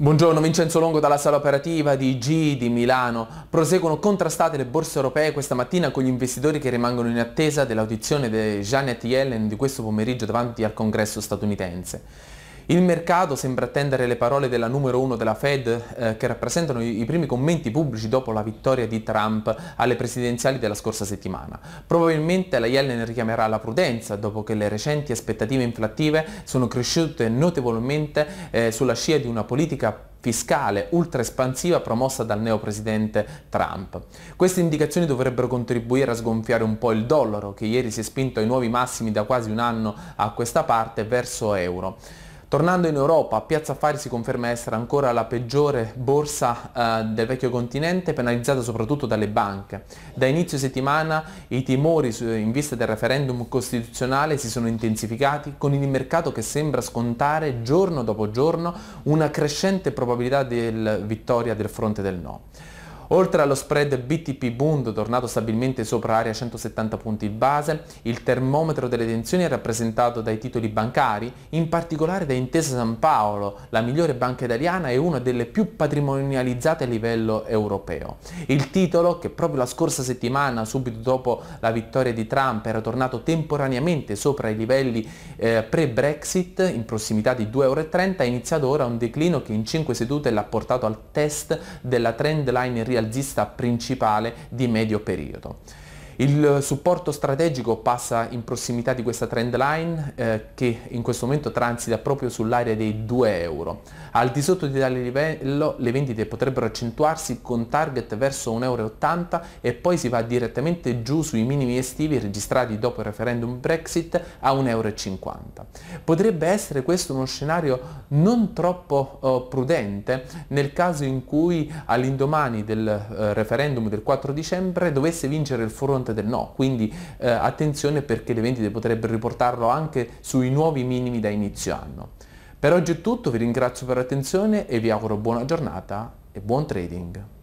Buongiorno Vincenzo Longo dalla sala operativa di G di Milano. Proseguono contrastate le borse europee questa mattina con gli investitori che rimangono in attesa dell'audizione di Janet Yellen di questo pomeriggio davanti al congresso statunitense. Il mercato sembra attendere le parole della numero uno della Fed eh, che rappresentano i, i, primi commenti pubblici dopo la vittoria di Trump alle presidenziali della scorsa settimana. Probabilmente la Yellen richiamerà la prudenza dopo che le recenti aspettative inflattive sono cresciute notevolmente eh, sulla scia di una politica fiscale ultra espansiva promossa dal neopresidente Trump. Queste indicazioni dovrebbero contribuire a sgonfiare un po' il dollaro che ieri si è spinto ai nuovi massimi da quasi un anno a questa parte verso euro. Tornando in Europa, Piazza Affari si conferma essere ancora la peggiore borsa eh, del vecchio continente, penalizzata soprattutto dalle banche. Da inizio settimana i timori in vista del referendum costituzionale si sono intensificati, con il mercato che sembra scontare giorno dopo giorno una crescente probabilità di vittoria del fronte del no. Oltre allo spread BTP Bund tornato stabilmente sopra area 170 punti base, il termometro delle tensioni è rappresentato dai titoli bancari, in particolare da Intesa San Paolo, la migliore banca italiana e una delle più patrimonializzate a livello europeo. Il titolo, che proprio la scorsa settimana, subito dopo la vittoria di Trump, era tornato temporaneamente sopra i livelli eh, pre-Brexit, in prossimità di 2,30 euro, ha iniziato ora un declino che in 5 sedute l'ha portato al test della trend line in rialzista principale di medio periodo. Il supporto strategico passa in prossimità di questa trend line eh, che in questo momento transita proprio sull'area dei 2 euro. Al di sotto di tale livello le vendite potrebbero accentuarsi con target verso 1,80 euro e poi si va direttamente giù sui minimi estivi registrati dopo il referendum Brexit a 1,50 euro. Potrebbe essere questo uno scenario non troppo eh, prudente nel caso in cui all'indomani del eh, referendum del 4 dicembre dovesse vincere il fronte fronte del no. Quindi eh, attenzione perché le vendite potrebbero riportarlo anche sui nuovi minimi da inizio anno. Per oggi è tutto, vi ringrazio per l'attenzione e vi auguro buona giornata e buon trading.